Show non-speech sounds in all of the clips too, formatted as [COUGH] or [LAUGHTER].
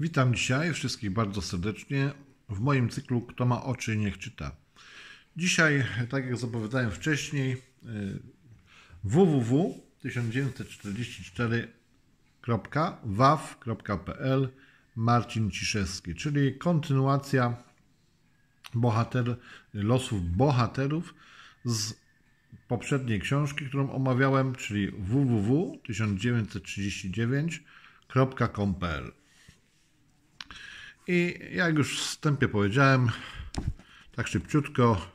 Witam dzisiaj wszystkich bardzo serdecznie w moim cyklu Kto ma oczy, niech czyta. Dzisiaj, tak jak zapowiadałem wcześniej, y, www.1944.waw.pl Marcin Ciszewski, czyli kontynuacja bohater, losów bohaterów z poprzedniej książki, którą omawiałem, czyli www.1939.com.pl i jak już w wstępie powiedziałem, tak szybciutko,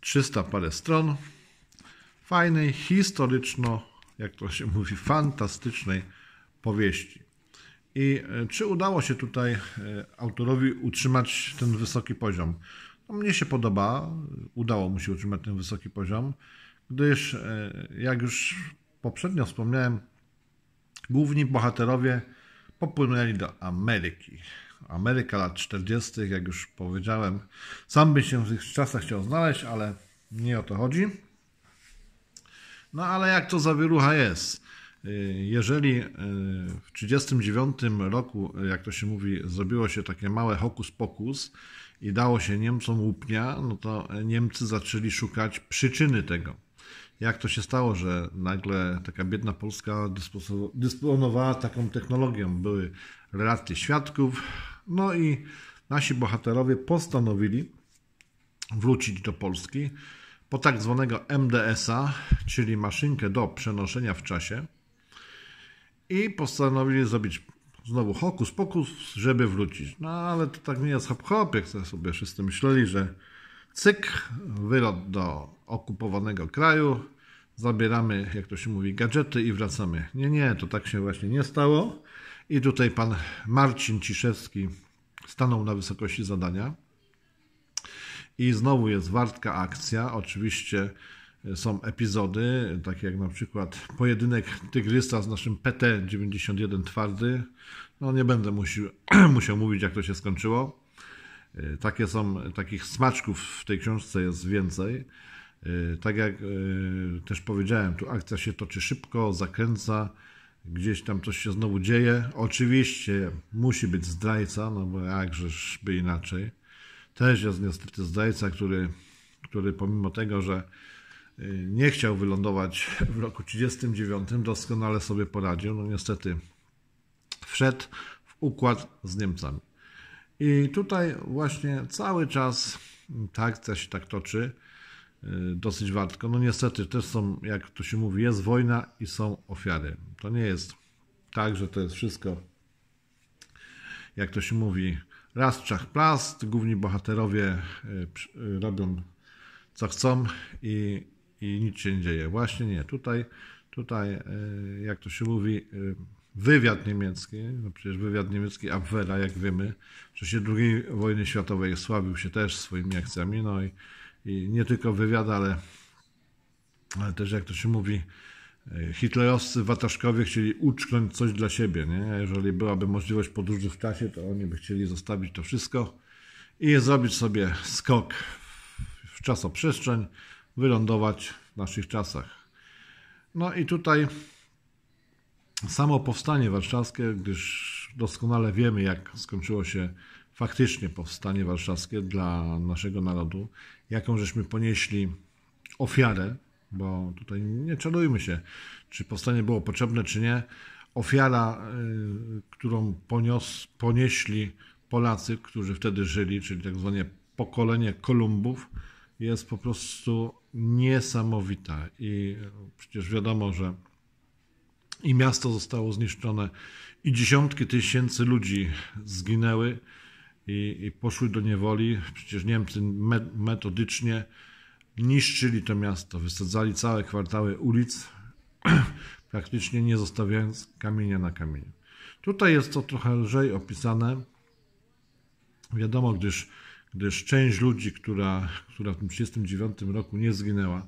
300 parę stron fajnej, historyczno, jak to się mówi, fantastycznej powieści. I e, czy udało się tutaj e, autorowi utrzymać ten wysoki poziom? No, mnie się podoba, udało mu się utrzymać ten wysoki poziom, gdyż, e, jak już poprzednio wspomniałem, główni bohaterowie popłynęli do Ameryki. Ameryka lat 40., jak już powiedziałem. Sam by się w tych czasach chciał znaleźć, ale nie o to chodzi. No ale jak to wyrucha jest? Jeżeli e, w 1939 roku, jak to się mówi, zrobiło się takie małe hokus pokus i dało się Niemcom łupnia, no to Niemcy zaczęli szukać przyczyny tego. Jak to się stało, że nagle taka biedna Polska dysponowała taką technologią? Były relacje świadków, no i nasi bohaterowie postanowili wrócić do Polski po tak zwanego MDS-a, czyli maszynkę do przenoszenia w czasie i postanowili zrobić znowu hokus pokus, żeby wrócić. No ale to tak nie jest hop hop, jak sobie wszyscy myśleli, że cyk, wylot do okupowanego kraju, zabieramy, jak to się mówi, gadżety i wracamy. Nie, nie, to tak się właśnie nie stało. I tutaj pan Marcin Ciszewski stanął na wysokości zadania. I znowu jest wartka akcja. Oczywiście e, są epizody, takie jak na przykład pojedynek tygrysa z naszym PT-91 twardy. No nie będę musiał, [CLEARS THROAT] musiał mówić, jak to się skończyło. E, takie są, takich smaczków w tej książce jest więcej. E, tak jak też powiedziałem, tu akcja się toczy szybko, zakręca. Gdzieś tam coś się znowu dzieje. Oczywiście musi być zdrajca, no bo jakżeż by inaczej. Też jest niestety zdrajca, który, który pomimo tego, że y, nie chciał wylądować w roku 1939, doskonale sobie poradził. No niestety wszedł w układ z Niemcami. I tutaj właśnie cały czas ta akcja się tak toczy. Y, dosyć wartko. No niestety też są, jak to się mówi, jest wojna i są ofiary. To nie jest tak, że to jest wszystko, jak to się mówi, raz czach plast, główni bohaterowie y, y, robią co chcą i, i nic się nie dzieje. Właśnie nie. Tutaj, tutaj jak to się mówi, wywiad niemiecki, no przecież wywiad niemiecki Abwehra, jak wiemy, w czasie II wojny światowej sławił się też swoimi akcjami, no i i nie tylko wywiad, ale, ale też jak to się mówi, e, hitlerowscy wataszkowie chcieli uczknąć coś dla siebie. Nie? Jeżeli byłaby możliwość podróży w czasie, to oni by chcieli zostawić to wszystko i zrobić sobie skok w czasoprzestrzeń, wylądować w naszych czasach. No i tutaj samo powstanie warszawskie, gdyż doskonale wiemy, jak skończyło się faktycznie powstanie warszawskie dla naszego narodu, jaką żeśmy ponieśli ofiarę, bo tutaj nie czarujmy się, czy powstanie było potrzebne, czy nie. Ofiara, y, którą ponios, ponieśli Polacy, którzy wtedy żyli, czyli tak zwane pokolenie Kolumbów, jest po prostu niesamowita. I przecież wiadomo, że i miasto zostało zniszczone, i dziesiątki tysięcy ludzi zginęły i, i poszły do niewoli. Przecież Niemcy metodycznie niszczyli to miasto, wysadzali całe kwartały ulic, [CLEARS THROAT] praktycznie nie zostawiając kamienia na kamieniu. Tutaj jest to trochę lżej opisane. Wiadomo, gdyż, gdyż część ludzi, która, która w tym 1939 roku nie zginęła,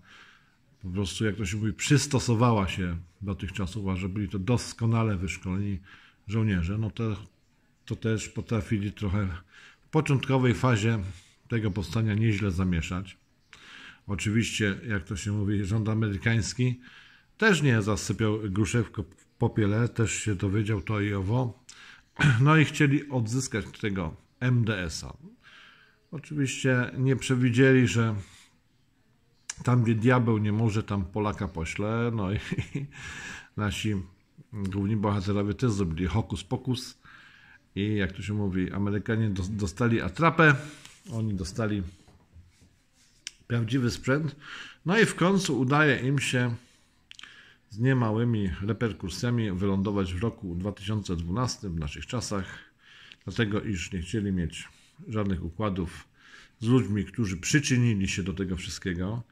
po prostu, jak to się mówi, przystosowała się do tych czasów, a że byli to doskonale wyszkoleni żołnierze, no to to też potrafili trochę w początkowej fazie tego powstania nieźle zamieszać. Oczywiście, jak to się mówi, rząd amerykański też nie zasypiał gruszewko w popiele, też się dowiedział to i owo. [CLEARS THROAT] No i chcieli odzyskać tego MDS-a. Oczywiście nie przewidzieli, że tam, gdzie diabeł nie może, tam Polaka pośle. No i, [LAUGHS] nasi główni bohaterowie też zrobili hokus pokus i jak tu się mówi, Amerykanie dostali atrapę, oni dostali prawdziwy sprzęt. No i w końcu udaje im się z niemałymi reperkusjami wylądować w roku 2012 w naszych czasach, dlatego iż nie chcieli mieć żadnych układów z ludźmi, którzy przyczynili się do tego wszystkiego.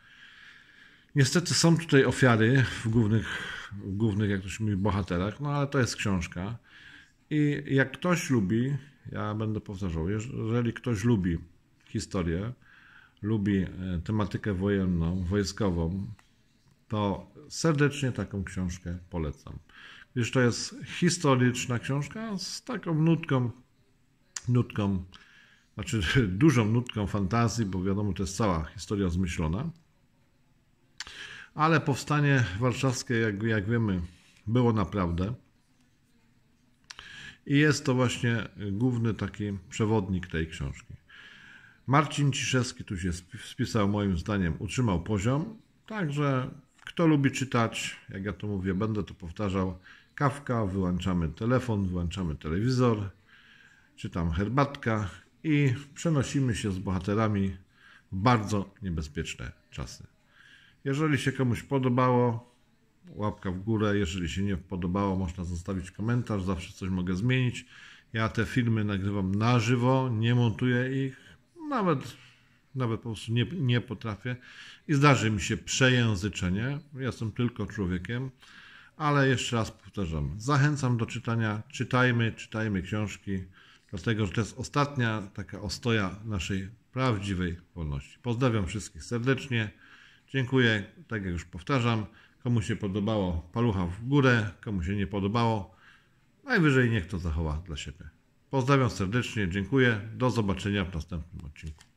Niestety są tutaj ofiary w głównych, w głównych jak to się mówi, bohaterach, no ale to jest książka. I jak ktoś lubi, ja będę powtarzał, jeżeli ktoś lubi historię, lubi e, tematykę wojenną, wojskową, to serdecznie taką książkę polecam. Gdyż to jest historyczna książka z taką nutką, nutką, znaczy [LAUGHS] dużą nutką fantazji, bo wiadomo, to jest cała historia zmyślona. Ale powstanie warszawskie, jak, jak wiemy, było naprawdę. I jest to właśnie główny taki przewodnik tej książki. Marcin Ciszewski tu się spisał, moim zdaniem, utrzymał poziom. Także kto lubi czytać, jak ja to mówię, będę to powtarzał, kawka, wyłączamy telefon, wyłączamy telewizor, czytam herbatka i przenosimy się z bohaterami w bardzo niebezpieczne czasy. Jeżeli się komuś podobało, łapka w górę. Jeżeli się nie podobało, można zostawić komentarz, zawsze coś mogę zmienić. Ja te filmy nagrywam na żywo, nie montuję ich, nawet, nawet po prostu nie, nie potrafię. I zdarzy mi się przejęzyczenie. Ja jestem tylko człowiekiem, ale jeszcze raz powtarzam, zachęcam do czytania. Czytajmy, czytajmy książki, dlatego że to jest ostatnia taka ostoja naszej prawdziwej wolności. Pozdrawiam wszystkich serdecznie. Dziękuję, tak jak już powtarzam. Komu się podobało, palucha w górę, komu się nie podobało, najwyżej niech to zachowa dla siebie. Pozdrawiam serdecznie, dziękuję, do zobaczenia w następnym odcinku.